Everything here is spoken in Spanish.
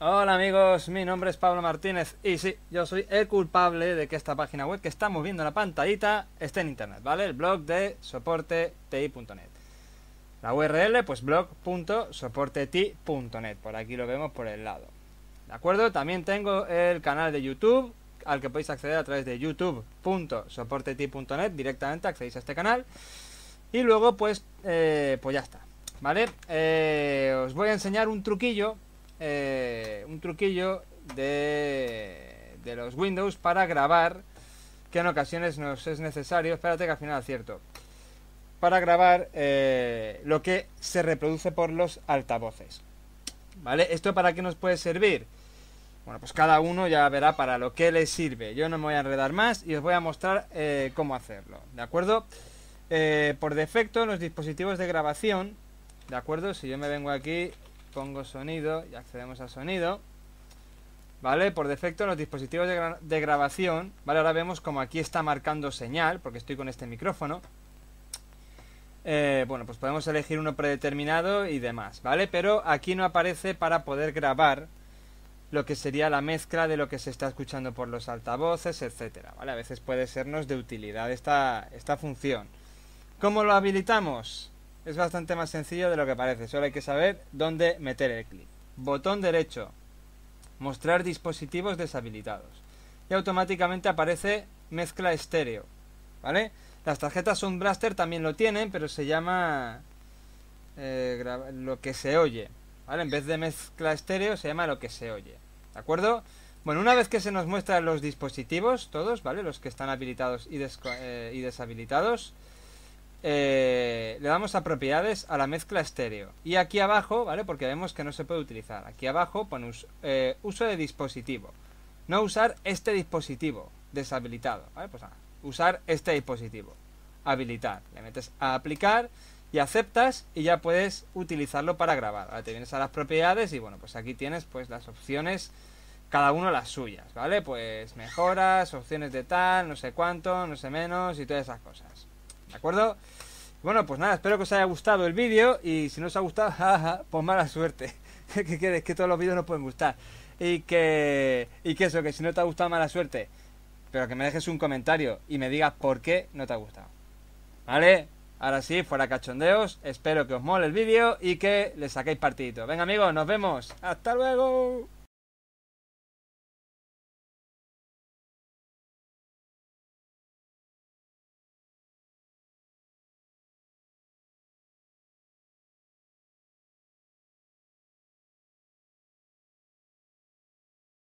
Hola amigos, mi nombre es Pablo Martínez y sí, yo soy el culpable de que esta página web que estamos viendo en la pantallita esté en internet, ¿vale? El blog de soporteti.net. La URL, pues blog.soporteti.net, por aquí lo vemos por el lado. ¿De acuerdo? También tengo el canal de YouTube, al que podéis acceder a través de youtube.soporteti.net, directamente accedéis a este canal. Y luego, pues, eh, pues ya está, ¿vale? Eh, os voy a enseñar un truquillo eh, un truquillo de, los Windows para grabar, que en ocasiones nos es necesario, espérate que al final cierto para grabar eh, lo que se reproduce por los altavoces. ¿Vale? ¿Esto para qué nos puede servir? Bueno, pues cada uno ya verá para lo que le sirve. Yo no me voy a enredar más y os voy a mostrar eh, cómo hacerlo. ¿De acuerdo? por defecto, los dispositivos de grabación, ¿de acuerdo? Si yo me vengo aquí pongo sonido y accedemos a sonido. ¿Vale? Por defecto en los dispositivos de, grabación, ¿vale? Ahora vemos como aquí está marcando señal, porque estoy con este micrófono. Eh, bueno, pues podemos elegir uno predeterminado y demás, ¿vale? Pero aquí no aparece para poder grabar lo que sería la mezcla de lo que se está escuchando por los altavoces, etcétera, ¿vale? A veces puede sernos de utilidad esta, esta función. ¿Cómo lo habilitamos? Es bastante más sencillo de lo que parece, solo hay que saber dónde meter el clic Botón derecho, mostrar dispositivos deshabilitados. Y automáticamente aparece mezcla estéreo, ¿vale? Las tarjetas Blaster también lo tienen, pero se llama eh, lo que se oye, ¿vale? En vez de mezcla estéreo se llama lo que se oye, ¿de acuerdo? Bueno, una vez que se nos muestran los dispositivos, todos, ¿vale? Los que están habilitados y, eh, y deshabilitados, eh, le damos a propiedades a la mezcla estéreo. Y aquí abajo, ¿vale? Porque vemos que no se puede utilizar. Aquí abajo pone eh, uso de dispositivo. No usar este dispositivo deshabilitado, ¿vale? Pues usar este dispositivo. Habilitar. Le metes a aplicar y aceptas y ya puedes utilizarlo para grabar. Ahora te vienes a las propiedades y bueno, pues aquí tienes pues las opciones, cada uno las suyas, ¿vale? Pues mejoras, opciones de tal, no sé cuánto, no sé menos y todas esas cosas. ¿De acuerdo? Bueno, pues nada, espero que os haya gustado el vídeo y si no os ha gustado, jaja, pues mala suerte. que quieres? Que todos los vídeos no pueden gustar. Y que, y que eso, que si no te ha gustado, mala suerte. Pero que me dejes un comentario y me digas por qué no te ha gustado. ¿Vale? Ahora sí, fuera cachondeos. Espero que os mole el vídeo y que le saquéis partidito. Venga amigos, nos vemos. Hasta luego.